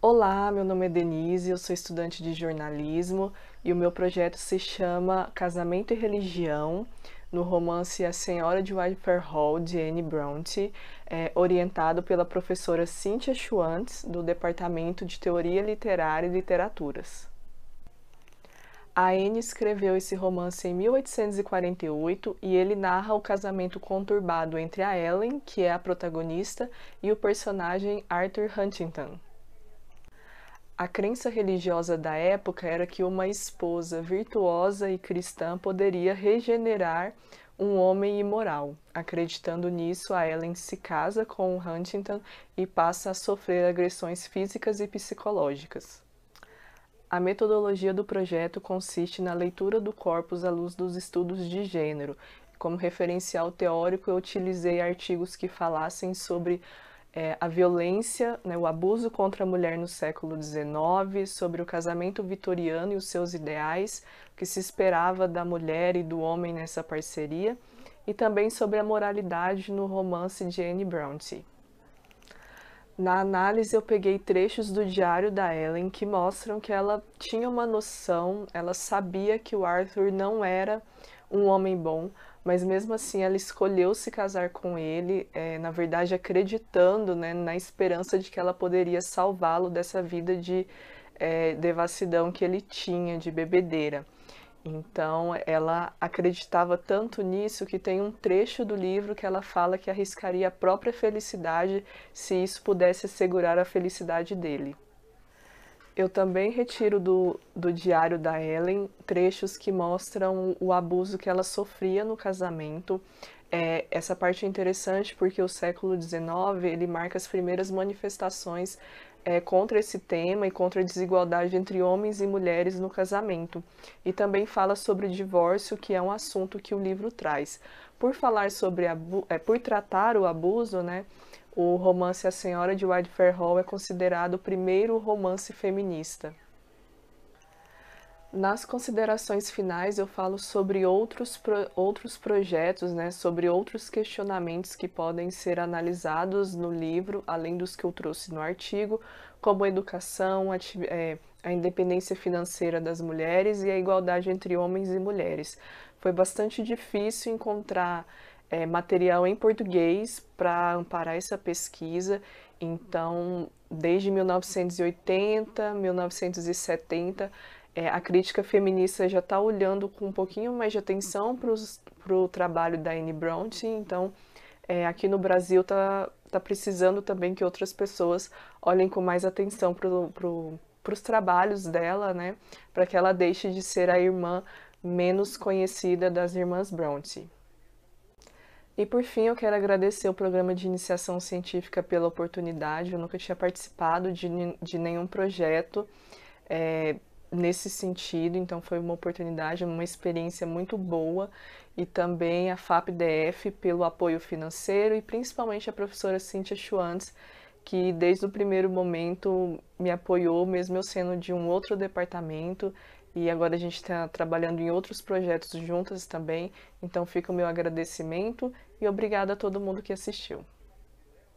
Olá, meu nome é Denise, eu sou estudante de jornalismo e o meu projeto se chama Casamento e Religião, no romance A Senhora de Whiteford Hall, de Anne Bronte, é, orientado pela professora Cynthia Schwantz, do Departamento de Teoria Literária e Literaturas. A Anne escreveu esse romance em 1848 e ele narra o casamento conturbado entre a Ellen, que é a protagonista, e o personagem Arthur Huntington. A crença religiosa da época era que uma esposa virtuosa e cristã poderia regenerar um homem imoral. Acreditando nisso, a Ellen se casa com Huntington e passa a sofrer agressões físicas e psicológicas. A metodologia do projeto consiste na leitura do corpus à luz dos estudos de gênero. Como referencial teórico, eu utilizei artigos que falassem sobre é, a violência, né, o abuso contra a mulher no século XIX, sobre o casamento vitoriano e os seus ideais, o que se esperava da mulher e do homem nessa parceria, e também sobre a moralidade no romance de Anne Brontë. Na análise, eu peguei trechos do diário da Ellen que mostram que ela tinha uma noção, ela sabia que o Arthur não era um homem bom, mas mesmo assim ela escolheu se casar com ele, é, na verdade acreditando né, na esperança de que ela poderia salvá-lo dessa vida de é, devassidão que ele tinha, de bebedeira. Então ela acreditava tanto nisso que tem um trecho do livro que ela fala que arriscaria a própria felicidade se isso pudesse assegurar a felicidade dele. Eu também retiro do, do diário da Ellen trechos que mostram o abuso que ela sofria no casamento. É, essa parte é interessante porque o século XIX ele marca as primeiras manifestações é, contra esse tema e contra a desigualdade entre homens e mulheres no casamento. E também fala sobre o divórcio, que é um assunto que o livro traz. Por falar sobre é, por tratar o abuso, né? O romance A Senhora de Wildfire Hall é considerado o primeiro romance feminista. Nas considerações finais, eu falo sobre outros, pro, outros projetos, né, sobre outros questionamentos que podem ser analisados no livro, além dos que eu trouxe no artigo, como a educação, a, é, a independência financeira das mulheres e a igualdade entre homens e mulheres. Foi bastante difícil encontrar é, material em português para amparar essa pesquisa. Então, desde 1980, 1970, é, a crítica feminista já está olhando com um pouquinho mais de atenção para o trabalho da Anne Bronte. Então, é, aqui no Brasil está tá precisando também que outras pessoas olhem com mais atenção para os trabalhos dela, né? Para que ela deixe de ser a irmã menos conhecida das irmãs Bronte. E por fim, eu quero agradecer o programa de iniciação científica pela oportunidade. Eu nunca tinha participado de, de nenhum projeto é, nesse sentido, então foi uma oportunidade, uma experiência muito boa. E também a FAPDF pelo apoio financeiro e principalmente a professora Cíntia Schwantz, que desde o primeiro momento me apoiou, mesmo eu sendo de um outro departamento e agora a gente está trabalhando em outros projetos juntas também. Então fica o meu agradecimento e obrigada a todo mundo que assistiu.